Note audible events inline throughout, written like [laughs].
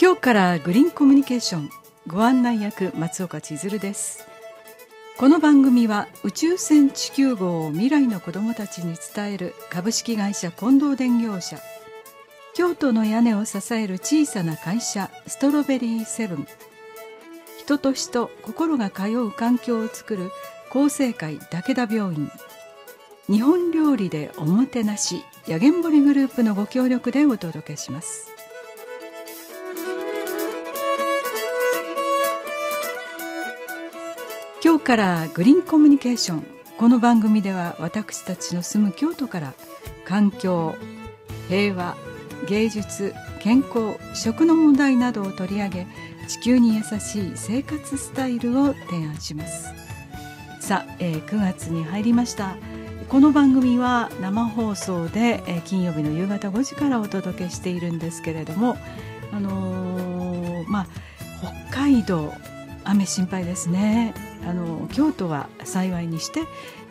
今日からグリーンコミュニケーションご案内役松岡千鶴ですこの番組は宇宙船地球号を未来の子どもたちに伝える株式会社近藤電業社京都の屋根を支える小さな会社ストロベリーセブン人と人心が通う環境をつくる厚生会武田病院日本料理でおもてなしやげんぼりグループのご協力でお届けします今日からグリーンコミュニケーションこの番組では私たちの住む京都から環境平和芸術健康食の問題などを取り上げ地球に優しい生活スタイルを提案しますさあ、えー、9月に入りましたこの番組は生放送で、えー、金曜日の夕方5時からお届けしているんですけれどもあのー、まあ北海道雨心配ですねあの京都は幸いにして、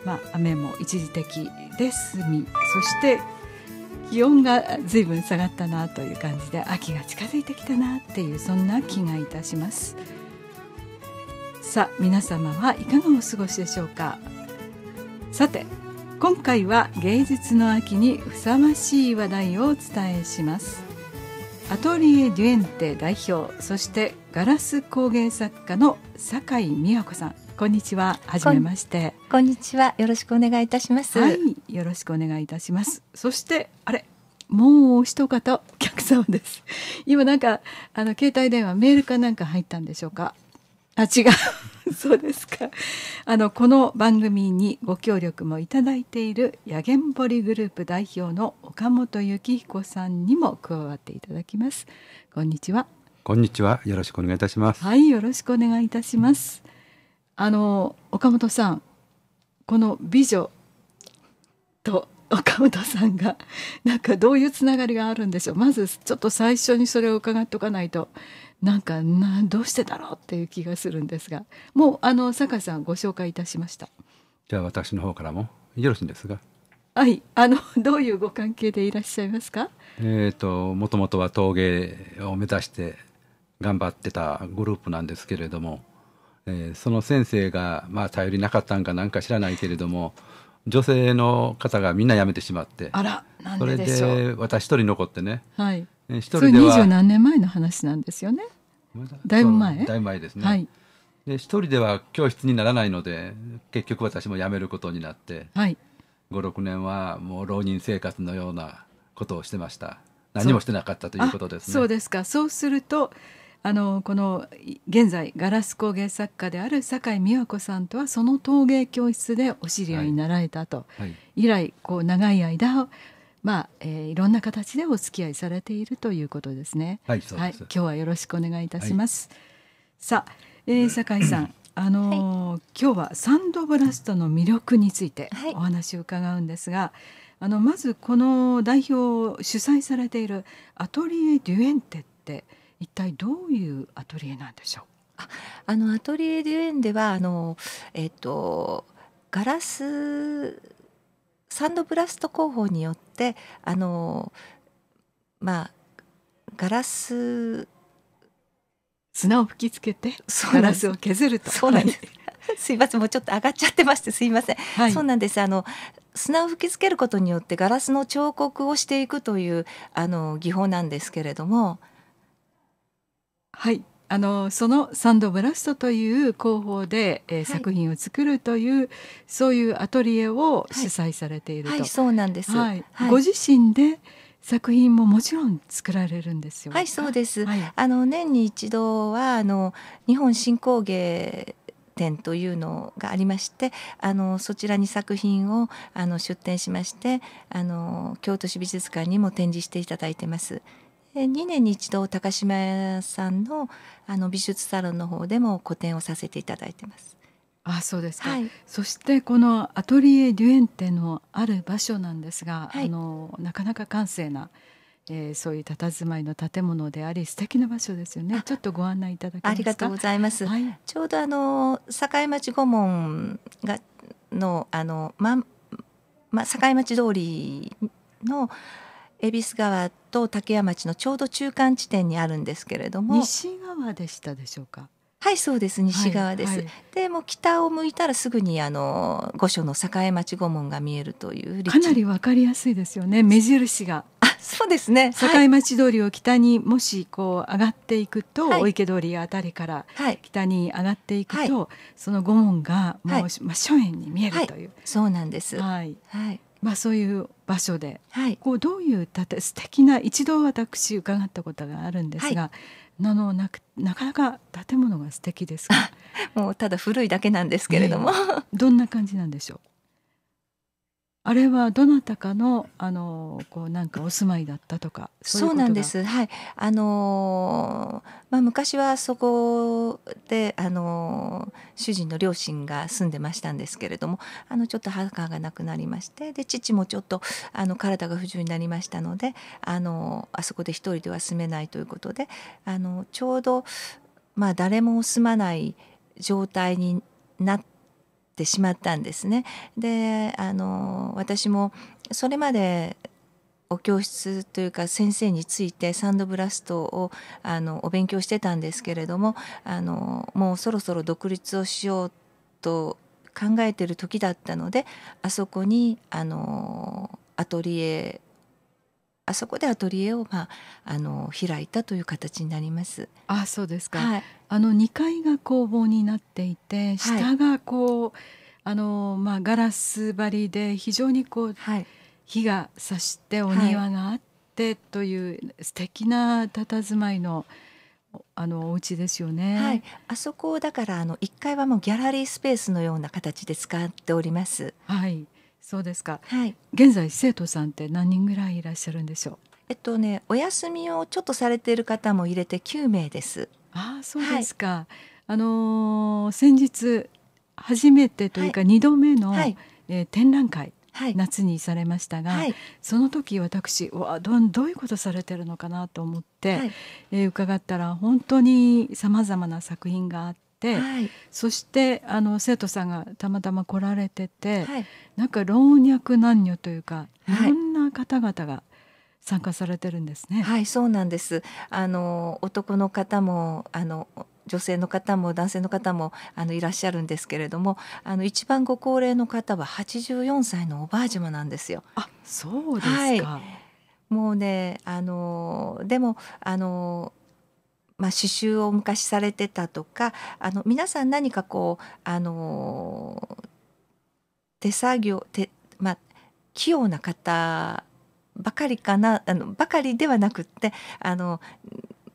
まあ、雨も一時的で済みそして気温が随分下がったなという感じで秋が近づいてきたなっていうそんな気がいたしますさあ皆様はいかがお過ごしでしょうかさて今回は芸術の秋にふさわしい話題をお伝えしますアトリエ・デュエンテ代表そしてガラス工芸作家の酒井美和子さんこんにちははめましてこんにちはよろしくお願いいたしますはいよろしくお願いいたしますそしてあれもう一方お客様です今なんかあの携帯電話メールかなんか入ったんでしょうかあ違う [laughs] そうですかあのこの番組にご協力もいただいているやげんぼりグループ代表の岡本幸彦さんにも加わっていただきますこんにちはこんにちはよろしくお願いいたしますはいよろしくお願いいたしますあの岡本さんこの美女と岡本さんがなんかどういうつながりがあるんでしょうまずちょっと最初にそれを伺っておかないとなんかなどうしてだろうっていう気がするんですがもうあの坂井さんご紹介いたしましたじゃあ私の方からもよろしいんですがはいあの [laughs] どういうご関係でいらっしゃいますかえっ、ー、ともともとは陶芸を目指して頑張ってたグループなんですけれども、えー、その先生がまあ頼りなかったんかなんか知らないけれども女性の方がみんな辞めてしまってあらなんででしょうそれで私一人残ってね、はい、一人ではそれ何年前の話なんですよねだいぶ前だいぶ前ですね、はい、で一人では教室にならないので結局私も辞めることになって、はい、56年はもう浪人生活のようなことをしてました何もしてなかったということですねそうですかそうするとあのこの現在ガラス工芸作家である酒井美和子さんとはその陶芸教室でお知り合いになられたと、はいはい、以来こう長い間まあ、えー、いろんな形でお付き合いされているということですね。はい、はい、今日はよろしくお願いいたします。さあ、えー、酒井さん、[coughs] あのー、今日はサンドブラストの魅力についてお話を伺うんですが。あのまずこの代表を主催されているアトリエ・デュエンテって一体どういうアトリエなんでしょうああのアトリエデュエンではあの、えっと、ガラスサンドブラスト工法によってあの、まあ、ガラス砂を吹きつけてガラスを削るとそうなんです [laughs] すいませんもうちょっと上がっちゃってましてすいません、はい、そうなんですあの砂を吹きつけることによってガラスの彫刻をしていくというあの技法なんですけれどもはいあのそのサンドブラストという工法で、えー、はい、作品を作るというそういうアトリエを主催されていると、はい、はい、そうなんです、はい、ご自身で作品ももちろん作られるんですよ。はい、そうです。あの年に一度はあの日本新工芸展というのがありましてあのそちらに作品をあの出展しましてあの京都市美術館にも展示していただいてます。2年に一度高島屋さんのあの美術サロンの方でも個展をさせていただいてます。あそうですか、はい、そしてこのアトリエ・デュエンテのある場所なんですが、はい、あのなかなか閑静な、えー、そういう佇まいの建物であり素敵な場所ですよねちょっとご案内いただけありがとうございます、はい、ちょうどあの堺町御門がのあの、まま、堺町通りの恵比寿川と竹谷町のちょうど中間地点にあるんですけれども西側でしたでしょうかはいそうです西側です、はいはい、でも北を向いたらすぐにあの御所の栄町御門が見えるというかなりわかりやすいですよね目印があそうですね栄町通りを北にもしこう上がっていくと、はい、お池通りあたりから北に上がっていくと、はい、その御門がもう真正面に見えるという、そうなんですはい、はいまあ、そういう場所で、はい、こうどういうたて素敵な一度私伺ったことがあるんですが、はい、なのななかなか建物が素敵です [laughs] もうただ古いだけなんですけれども、ね、どんな感じなんでしょうあれはどなたかのあのこうなんかお住まいだったとかそうなんですはいあのー、まあ、昔はそこであのー、主人の両親が住んでましたんですけれどもあのちょっと母が亡くなりましてで父もちょっとあの体が不自由になりましたのであのー、あそこで一人では住めないということであのちょうど、まあ、誰も住まない状態になってってしまったんですね。であの私もそれまでお教室というか先生についてサンドブラストをあのお勉強してたんですけれどもあのもうそろそろ独立をしようと考えてる時だったのであそこにあのアトリエあそこでアトリエを、まあ、あの開いたという形になります。あそうですか、はい、あの2階が工房になっていて下がこう、はい、あのまあ、ガラス張りで非常にこう、はい、火がさしてお庭があってという素敵な佇まいの。あのお家ですよね。はい、あそこだからあの1階はもうギャラリースペースのような形で使っております。はい。そうですか。はい。現在生徒さんって何人ぐらいいらっしゃるんでしょう。えっとね、お休みをちょっとされている方も入れて9名です。ああ、そうですか。はい、あのー、先日初めてというか2度目の、はい、えー、展覧会。はい、夏にされましたが、はい、その時私わどどういうことされてるのかなと思って、はい、えー、伺ったら本当にさまざまな作品があって、はい、そしてあの生徒さんがたまたま来られてて、はい、なんか老若男女というかいろんな方々が参加されてるんですね。はい、そうなんです。あの男の方もあの女性の方も男性の方もあのいらっしゃるんですけれども、あの一番ご高齢の方は八十四歳のおばあちゃまなんですよ。あ、そうですか。はい、もうね、あのでもあのまあ、刺繍を昔されてたとかあの皆さん何かこう、あのー、手作業手、まあ、器用な方ばかりかなあのばかりではなくってあの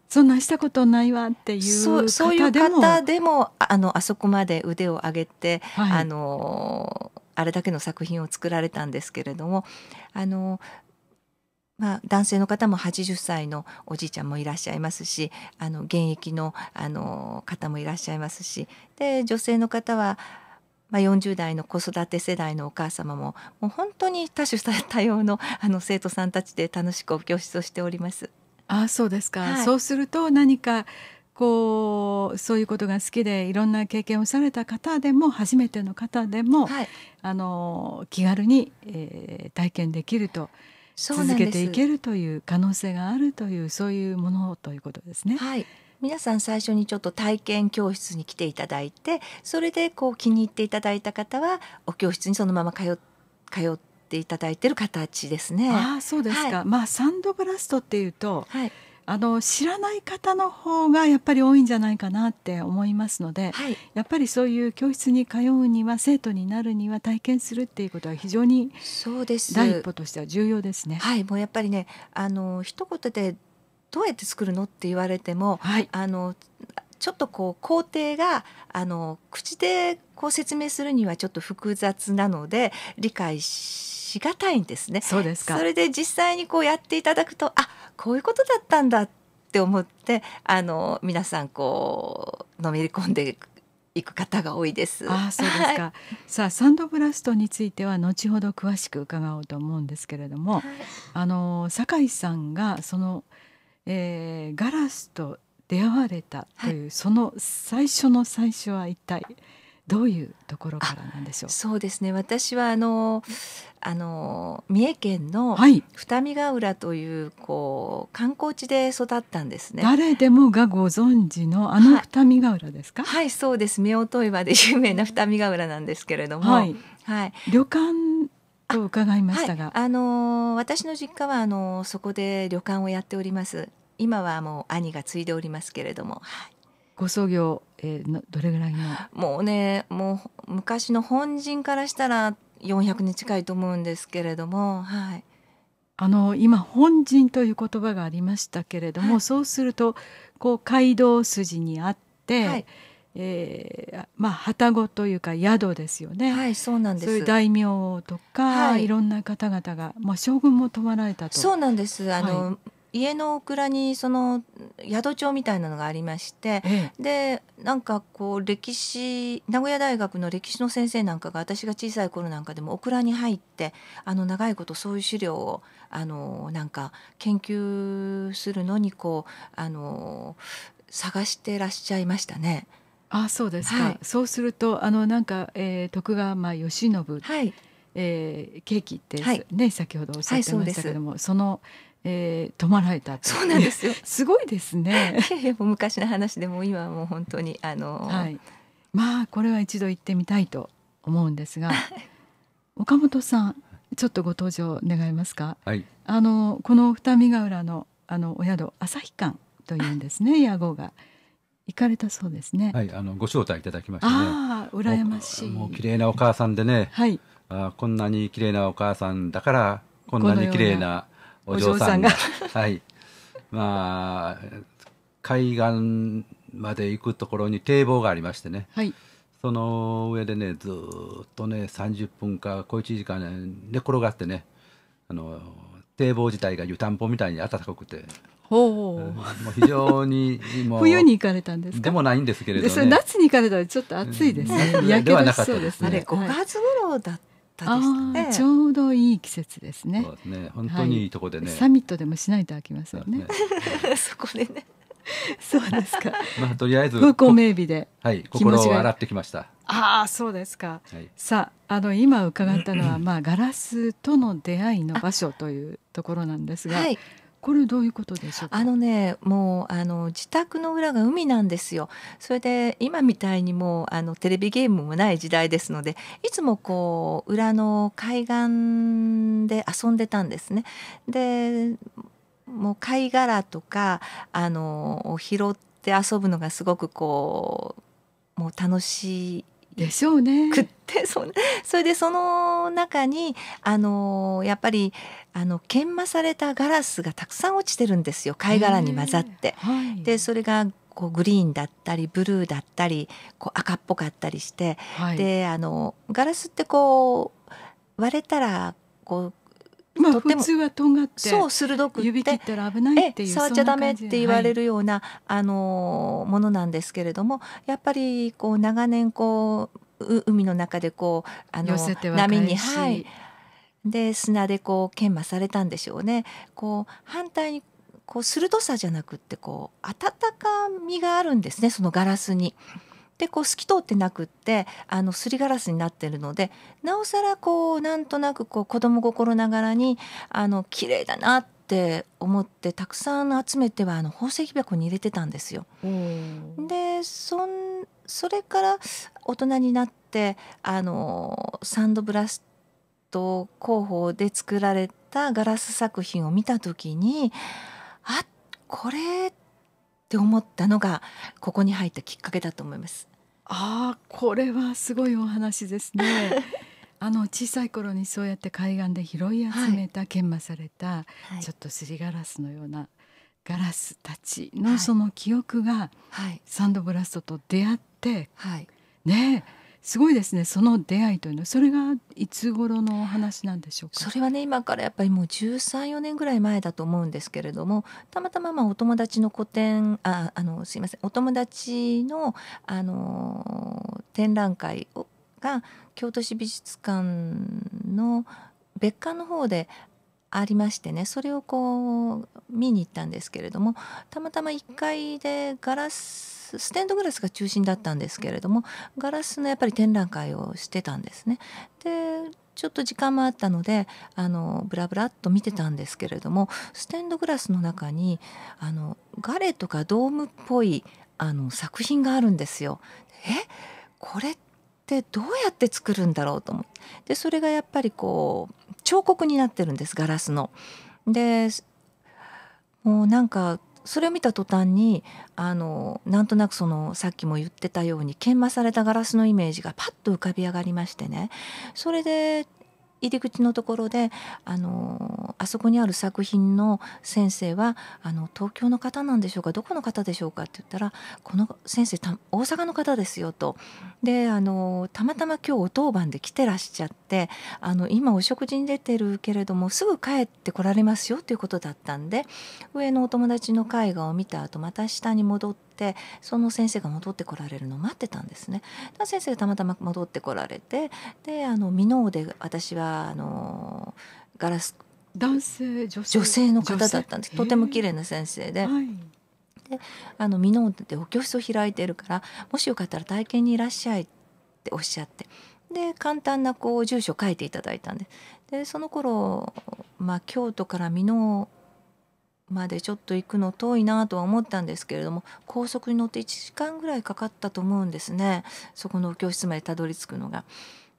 そんなしたことないわっていうそうそういう方でもあのあそこまで腕を上げて、はい、あのあれだけの作品を作られたんですけれどもあのまあ、男性の方も80歳のおじいちゃんもいらっしゃいますしあの現役のあの方もいらっしゃいますしで女性の方は、まあ、40代の子育て世代のお母様ももう本当に多種多様のあの生徒さんたちで楽しく教室をしております。ああそうですか、はい、そうすると何かこうそういうことが好きでいろんな経験をされた方でも初めての方でも、はい、あの気軽に、えー、体験できると続けていけるという可能性があるというそういうものということですね。はい皆さん最初にちょっと体験教室に来ていただいてそれでこう気に入っていただいた方はお教室にそのまま通っていただいてる形ですね。あそうですか、はい、まあサンドブラストっていうと、はいあの知らない方の方がやっぱり多いんじゃないかなって思いますので、はい、やっぱりそういう教室に通うには生徒になるには体験するっていうことは非常に第一歩としては重要ですね。すはい、もうやっぱりねあの一言でどうやって作るのって言われても、はい、あのちょっとこう工程があの口でこう説明するにはちょっと複雑なので理解しがたいんですね。そうですかそれで実際にこうやっていただくとあこういうことだったんだって思ってあの皆さんこうのめり込んでいく方が多いです。あそうですか。さあサンドブラストについては後ほど詳しく伺おうと思うんですけれども、はい、あの酒井さんがその、えー、ガラスと出会われたという、はい、その最初の最初は一体どういうところからなんでしょう。そうですね。私はあのあの三重県の二見ヶ浦というこう観光地で育ったんですね。誰でもがご存知のあの二見ヶ浦ですか。はい、はい、そうです。夫婦岩で有名な二見ヶ浦なんですけれども、はい、はい、旅館と伺いましたが、あはい、あの私の実家はあのそこで旅館をやっております。今はもう兄が継いでおりますけれども、はい、ご創業、えー、どれぐらいのもうねもう昔の本陣からしたら400年近いと思うんですけれども、はい、あの今本陣という言葉がありましたけれども、はい、そうするとこう街道筋にあって、はい、えー、まあ旅籠というか宿ですよね。はい、そうなんです。そういう大名とか、はい、いろんな方々が、まあ将軍も泊まられたと。そうなんです。あの、家のオクラにその宿帳みたいなのがありまして、ええ、でなんかこう歴史名古屋大学の歴史の先生なんかが私が小さい頃なんかでもオクラに入ってあの長いことそういう資料をあのなんか研究するのにこうあの探してらっしゃいましたね。あそうですか、はい、そうするとあのなんか、えー、徳川慶喜、はいえー、ケーキって、はい、先ほどおっしゃってましたけども、はい、そそのえー、泊まられたそうなんですよ [laughs] すごいですね昔の話でも今もう本当にあのー、はい、まあこれは一度行ってみたいと思うんですが [laughs] 岡本さんちょっとご登場願いますか、はい、あのこの二見ヶ浦のあのお宿旭館というんですね [laughs] 屋号が。行かれたそうですね。はい、あのご招待いただきましたね。ああ、羨ましい。もう綺麗なお母さんでね。はい。あ、こんなに綺麗なお母さんだから、こんなに綺麗なお嬢さんがはいまあ海岸まで行くところに堤防がありましてね、はい、その上でねずっとね30分か小1時間、ね、寝転がってねあの堤防自体が湯たんぽみたいに暖かくて。ほうもう非常に [laughs] 冬に行かれたんですでもないんですけれど、ね、夏に行かれたらちょっと暑いですね。うん、けはなかったですね。あれ五月頃だっ方でちょうどいい季節ですね。ですね本当にいいとこでね、はい、サミットでもしないと飽きますよね。そ、ね、[laughs] こでね。そうですか。[laughs] まあとりあえず風光明媚で、はい、心を洗ってきました。ああそうですか。はい、さああの今伺ったのはまあガラスとの出会いの場所というところなんですが。はいこれどういうことでしょうあのねもうあの自宅の裏が海なんですよそれで今みたいにもうあのテレビゲームもない時代ですのでいつもこう裏の海岸で遊んでたんですねでもう貝殻とかあの拾って遊ぶのがすごくこうもう楽しいでしょうね。食ってそ [laughs] それでその中にあのやっぱりあの研磨されたガラスがたくさん落ちてるんですよ貝殻に混ざって。はい、でそれがこうグリーンだったりブルーだったりこう赤っぽかったりして、はい、であのガラスってこう割れたらこうまあ、とても普通はとんがってそう鋭く指切ったら危ないっていう触っちゃダメって言われるような、はい、あのものなんですけれどもやっぱりこう長年こう海の中でこうあの波にはいで砂でこう研磨されたんでしょうね。こう反対にこう鋭さじゃなくってこう温かみがあるんですねそのガラスに。でこう透き通ってなくってあのすりガラスになってるのでなおさらこうなんとなくこう子供心ながらにあの綺麗だなって思ってたくさん集めてはあの宝石箱に入れてたんですよ。でそんそれから大人になってあのサンドブラスト工法で作られたガラス作品を見た時にあこれって思ったのがここに入ったきっかけだと思います。ああこれはすごいお話ですね。[laughs] あの小さい頃にそうやって海岸で拾い集めた、研磨された、ちょっとすりガラスのようなガラスたちのその記憶が、サンドブラストと出会って、はい、ねえすごいですねその出会いというのはそれがいつ頃のお話なんでしょうかそれはね今からやっぱりもう134年ぐらい前だと思うんですけれどもたまたままあお友達の個展ああのすいませんお友達のあの展覧会をが京都市美術館の別館の方でありましてねそれをこう見に行ったんですけれどもたまたま1階でガラススステンドグラスが中心だったんですけれどもガラスのやっぱり展覧会をしてたんですね。でちょっと時間もあったのであのブラブラっと見てたんですけれどもステンドグラスの中にあのガレとかドームっぽいあの作品があるんですよ。えこれってどうやって作るんだろうと思ってでそれがやっぱりこう彫刻になってるんですガラスの。でもうなんかそれを見た途端にあのなんとなくそのさっきも言ってたように研磨されたガラスのイメージがパッと浮かび上がりましてねそれで入り口のところであのあそこにある作品の先生はあの東京の方なんでしょうかどこの方でしょうかって言ったらこの先生大阪の方ですよとであのたまたま今日お当番で来てらっしゃってあの今お食事に出てるけれどもすぐ帰ってこられますよということだったんで上のお友達の絵画を見た後また下に戻ってってその先生が戻ってこられるのを待ってたんですね。先生がたまたま戻ってこられてであの箕面で私はあのガラス男性女性の方だったんですとても綺麗な先生で。はいであの美濃でお教室を開いてるからもしよかったら体験にいらっしゃいっておっしゃってで簡単なこう住所を書いていただいたんででその頃、まあ京都から美濃までちょっと行くの遠いなとは思ったんですけれども高速に乗って1時間ぐらいかかったと思うんですねそこの教室までたどり着くのが。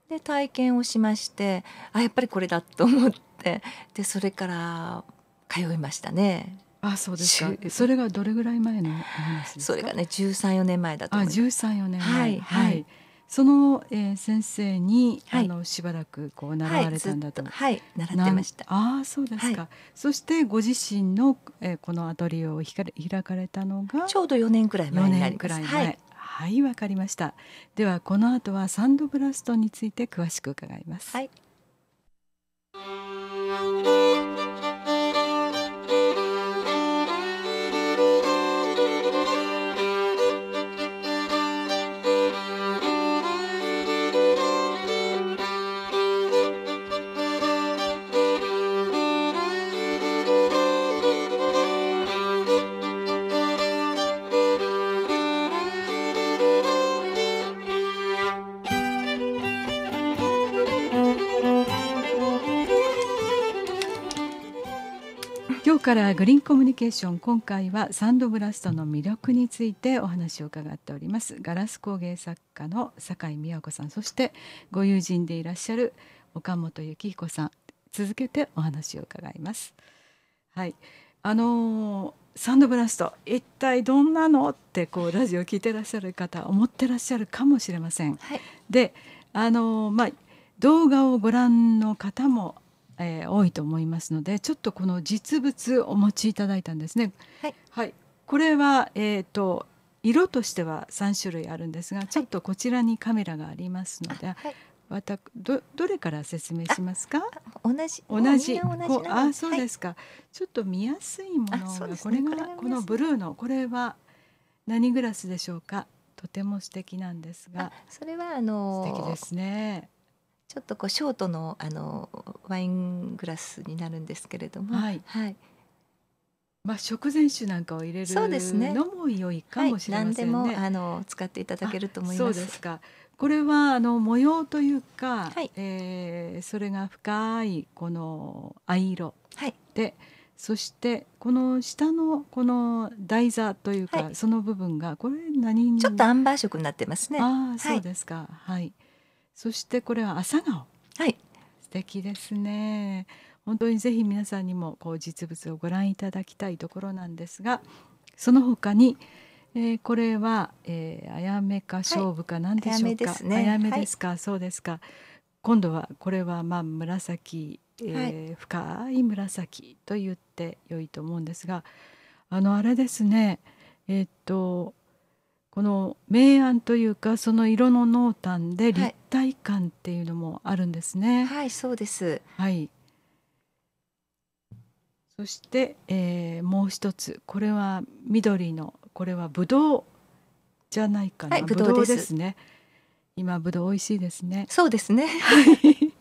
で体験をしましてあやっぱりこれだと思ってでそれから通いましたね。あそうですか。それがどれぐらい前の話ですか。それがね、十三四年前だと思います。あ、十三四年前。はい、はい、はいその、えー、先生に、はい、あのしばらくこう習われたんだと、はい、はい、習ってましたああそうですか、はい、そしてご自身の、えー、このアトリエをひかれ開かれたのがちょうど4年くらい前になります4年くらいはいわ、かりましたではこの後はサンドブラストについて詳しく伺いますはいからグリーンコミュニケーション今回はサンドブラストの魅力についてお話を伺っておりますガラス工芸作家の酒井美和子さんそしてご友人でいらっしゃる岡本幸彦さん続けてお話を伺いますはいあのーサンドブラスト一体どんなのってこうラジオ聞いてらっしゃる方思ってらっしゃるかもしれません。はい、であの、まあ、動画をご覧の方もえー、多いと思いますのでちょっとこの実物お持ちいただいたんですね。はい、はい、これは、えーと、色としては3種類あるんですがちょっとこちらにカメラがありますので、はい、どどれから説明しますか同じ同じこうあそうですか、はい、ちょっと見やすいものが、ね、これがこのブルーのこれは何グラスでしょうかとても素敵なんですがそれはあのー、素敵ですねちょっとこうショートのあのワイングラスになるんですけれども、はい、はい、まあ食前酒なんかを入れるのも良いかもしれませんね。はい、何でもあの使っていただけると思います。そうですか。これはあの模様というか、はい、えー、それが深いこの藍色で、はい、そしてこの下のこの台座というか、はい、その部分がこれ何ちょっとアンバー色になってますね。ああそうですか。はいそしてこれは朝顔。はい。素敵ですね。本当にぜひ皆さんにもこう実物をご覧いただきたいところなんですが、その他に、えー、これは、えー、あやめか勝負か何でしょうか。あやめですね。あやめですか、はい、そうですか。今度はこれはまあ紫、えー、はい、深い紫と言って良いと思うんですが、あのあれですね。えー、っとこの明暗というかその色の濃淡で立体感っていうのもあるんですね。はい、はい、そうです。はい。そして、えー、もう一つこれは緑のこれはブドウじゃないかな、はい、ブドウですね。今ブドウ美味しいですね。そうですね。はい。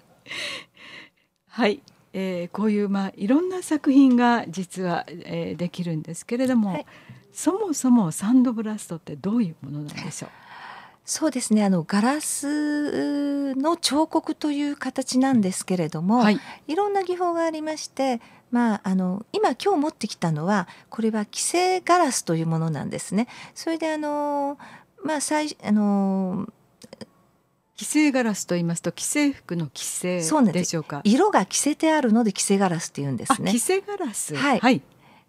はい、えー、こういうまあいろんな作品が実は、えー、できるんですけれども。はいそもそもサンドブラストってどういうものなんでしょうそうですねあのガラスの彫刻という形なんですけれども、はい、いろんな技法がありまして、まあ、あの今今日持ってきたのはこれは既成ガラスというものなんですね。それであの、まあ、最あの既成ガラスと言いますと既成服の既成でしょうか色が着せてあるので既成ガラスって言うんですね。既成ガラス、はい、はい、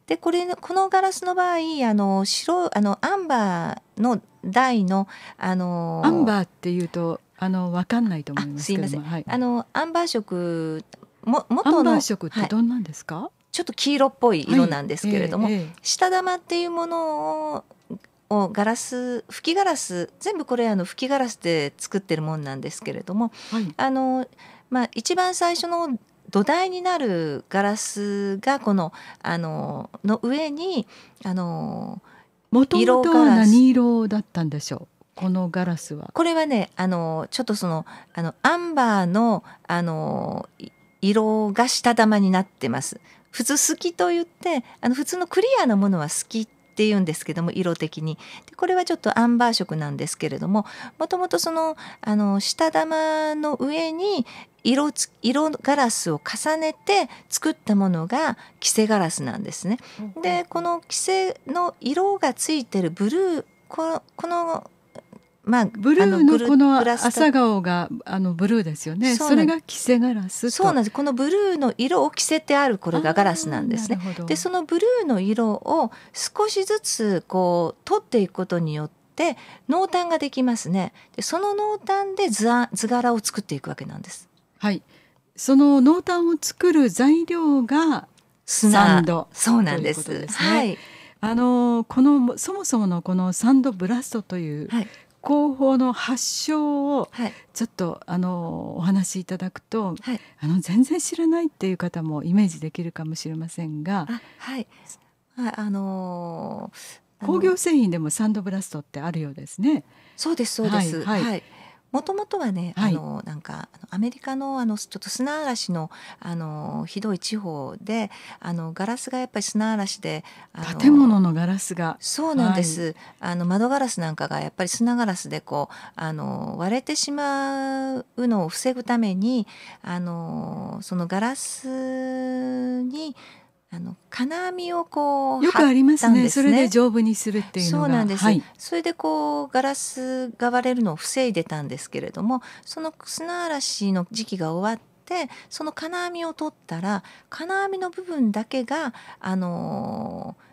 でこれこのガラスの場合あの白あのアンバーの台のあのアンバーっていうとあのわかんないと思いますけどすいません、はい、あのアンバー色も元のアンバー色ってどんなんですか、はい、ちょっと黄色っぽい色なんですけれども、はいえー、下玉っていうものををガラス吹きガラス全部これあの吹きガラスで作ってるもんなんですけれども、はい、あのまあ、一番最初の土台になるガラスがこのあのの上にあのもともとは何色だったんでしょうこのガラスはこれはねあのちょっとそのあのアンバーのあの色が下玉になってます普通好きと言ってあの普通のクリアなものは好きっていうんですけども色的にでこれはちょっとアンバー色なんですけれどももともとそのあの下玉の上に色つ色ガラスを重ねて作ったものがキセガラスなんですね。でこのキセの色がついてるブルーこのこのまあ、ブルーのこの朝顔があのブルーですよねそれがキセガラスそうなんですこのブルーの色を着せてあるこれがガラスなんですねでそのブルーの色を少しずつこう取っていくことによって濃淡ができますねでその濃淡で図案図柄を作っていくわけなんですはいその濃淡を作る材料がサンドそうなんです、ね、はいあのこのそもそものこのサンドブラストというはい行法の発祥をちょっと、あのお話しいただくと、はい、あの全然知らないっていう方もイメージできるかもしれませんが。はい、はい、あのー工業製品でもサンドブラストってあるようですね。そうですそうです。はい。はいはい、もともとはね、はい、あのなんかアメリカのあのちょっと砂嵐のあのひどい地方であのガラスがやっぱり砂嵐で建物のガラスがそうなんです、はい、あの窓ガラスなんかがやっぱり砂ガラスでこうあの割れてしまうのを防ぐためにあのそのガラスにあの金網をこう、ね、よくありますねそれで丈夫にするっていうそうなんです、はい、それでこうガラスが割れるのを防いでたんですけれどもその砂嵐の時期が終わってその金網を取ったら金網の部分だけが、あのー、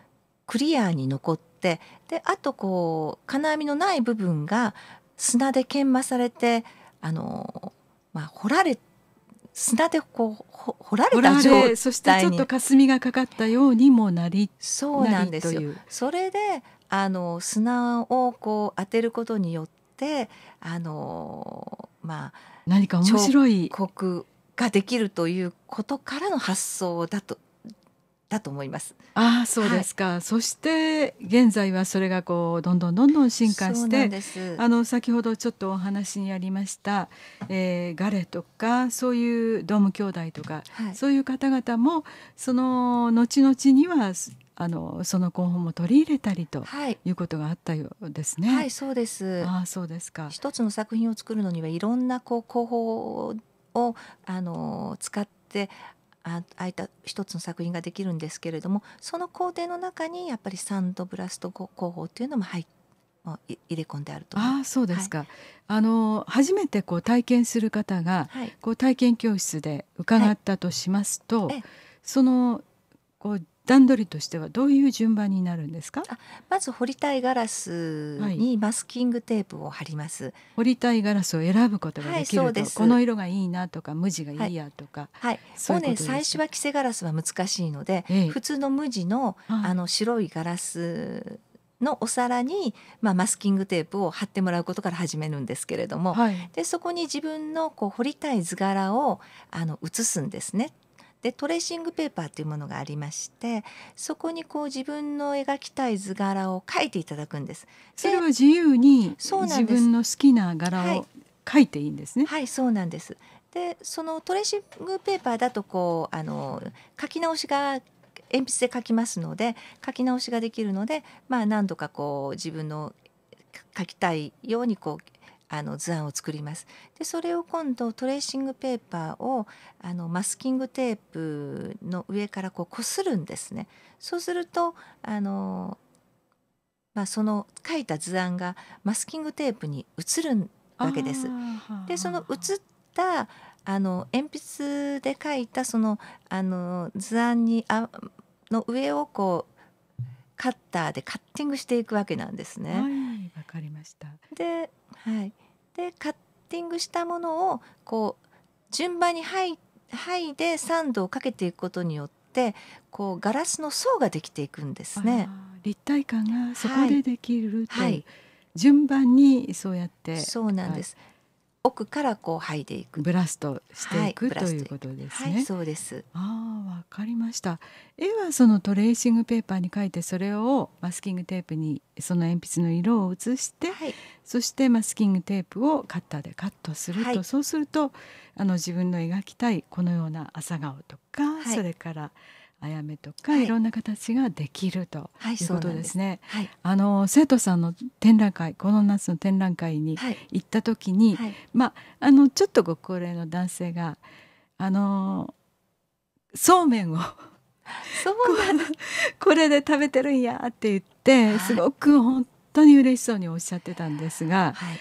クリアーに残ってであとこう金網のない部分が砂で研磨されて、あのー、まあ、掘られて。砂でこう掘られた状態そしてちょっと霞がかかったようにもなりそうなんですよそれであの砂をこう当てることによってあのまあ何か面白い彫刻ができるということからの発想だとだと思います。ああそうですか、はい、そして現在はそれがこうどんどんどんどん進化してあの先ほどちょっとお話にありました、えー、ガレとかそういうドーム兄弟とか、はい、そういう方々もその後々にはあのその候補も取り入れたりということがあったようですね。はい、そうです。ああそうですか。一つの作品を作るのにはいろんなこう候補をあの使ってああいた一つの作品ができるんですけれどもその工程の中にやっぱりサンドブラスト工法っていうのも入入れ込んであるとあそうですか、はい、あの初めてこう体験する方が、はい、こう体験教室で伺ったとしますと、はい、そのこう段取りとしてはどういう順番になるんですかまず掘りたいガラスにマスキングテープを貼ります、はい、彫りたいガラスを選ぶことができる、はい、この色がいいなとか無地がいいやとか、はい、もうね最初は規制ガラスは難しいので、ええ、普通の無地のあの白いガラスのお皿に、まあ、マスキングテープを貼ってもらうことから始めるんですけれども、はい、でそこに自分のこう彫りたい図柄をあの写すんですね。でトレーシングペーパーというものがありましてそこにこう自分の描きたい図柄を描いていただくんです。それは自由に自分の好きな柄を描いていいんですね。はい、はい、そうなんです。でそのトレーシングペーパーだとこうあの書き直しが鉛筆で書きますので書き直しができるので、まあ、何度かこう自分の書きたいようにこうあの図案を作ります。でそれを今度トレーシングペーパーをあのマスキングテープの上からこうするんですね。そうするとあのまあ、その書いた図案がマスキングテープに映るわけです。でその写ったあの鉛筆で書いたそのあの図案にあの上をこうカッターでカッティングしていくわけなんですね。わ、はい、かりました。で、はい。でカッティングしたものをこう順番に剥いでサンドをかけていくことによってこうガラスの層ができていくんですね。立体感がそこでできる、はい、はい、順番にそうやってそうなんです、はい奥からこう剥いでいくブラストしていく、はい、ということですね。はい、そうです。ああわかりました。絵はそのトレーシングペーパーに書いてそれをマスキングテープにその鉛筆の色を移して、はい、そしてマスキングテープをカッターでカットすると、そうするとあの自分の描きたいこのような朝顔とか、それから。あやめとか、い、ろんな形ができるということですね。はい、すあの生徒さんの展覧会この夏の展覧会に行った時に、まあ、あのちょっとご高齢の男性があのそうめんをそうな [laughs] これで食べてるんやって言って、すごく本当に嬉しそうにおっしゃってたんですが、はい、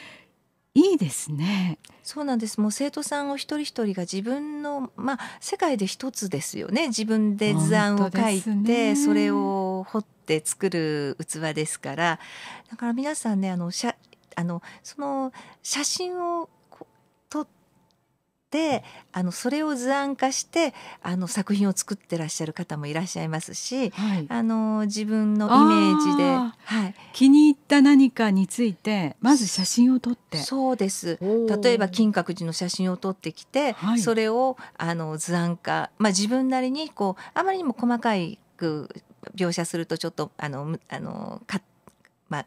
いいですね。そうなんです。もう生徒さんを一人一人が自分のまあ世界で一つですよね。自分で図案を書いて、ね、それを彫って作る器ですから。だから皆さんねあの写あのその写真をてあのそれを図案化してあの作品を作ってらっしゃる方もいらっしゃいますし、はい、あの自分のイメージで、はい、気に入った何かについてまず写真を撮ってそうです例えば金閣寺の写真を撮ってきて、はい、それをあの図案化、まあ、自分なりにこうあまりにも細かく描写するとちょっとあのあのかまあ、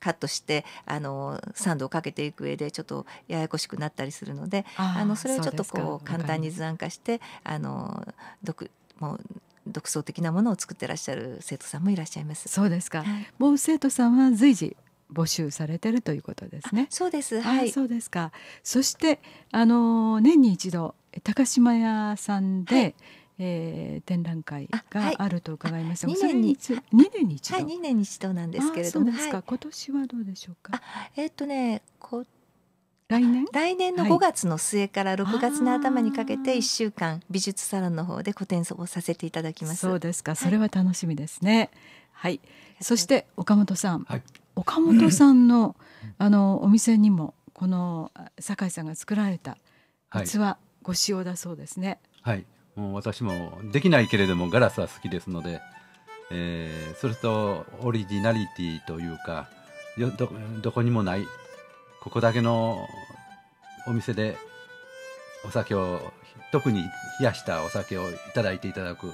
カットしてあのサンドをかけていく上でちょっとややこしくなったりするのであのそれをちょっとこう簡単に図案化してあの独もう独創的なものを作ってらっしゃる生徒さんもいらっしゃいます。そうですか。もう生徒さんは随時募集されてるということですね。そうです。はい。そうですか。そしてあの年に一度高島屋さんで、はい、えー、展覧会があると伺いました。はい、年に二年に一度。はい、年に一度なんですけれども、はい、今年はどうでしょうか。えー、っとね、こ来年来年の五月の末から六月の頭にかけて一週間美術サロンの方で個展をさせていただきます。そうですか、それは楽しみですね。はい、そして岡本さん、岡本さんのあのお店にもこの酒井さんが作られた器、ご使用だそうですね。はい、もう私もできないけれどもガラスは好きですので、えー、それとオリジナリティというかどどこにもないここだけのお店でお酒を特に冷やしたお酒をいただいていただく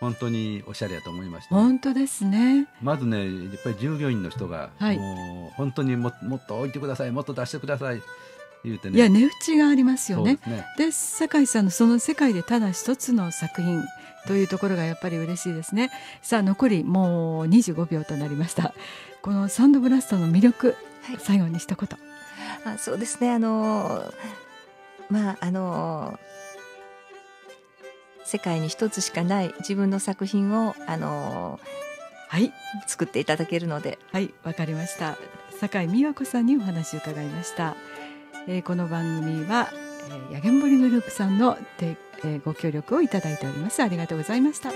本当におしゃれやと思いました、本当ですねまずねやっぱり従業員の人が、はい、もう本当にももっと置いてくださいもっと出してください言うてねいや値打ちがありますよね。で、ね、酒井さんのその世界でただ一つの作品というところがやっぱり嬉しいですね。さあ残りもう25秒となりました。このサンドブラストの魅力、はい、最後に一言。あそうですねあのまああの世界に一つしかない自分の作品をあのはい作っていただけるのではいわかりました。酒井美和子さんにお話を伺いました。えー、この番組は、えー、やげんぼりグループさんの、えー、ご協力をいただいておりますありがとうございました。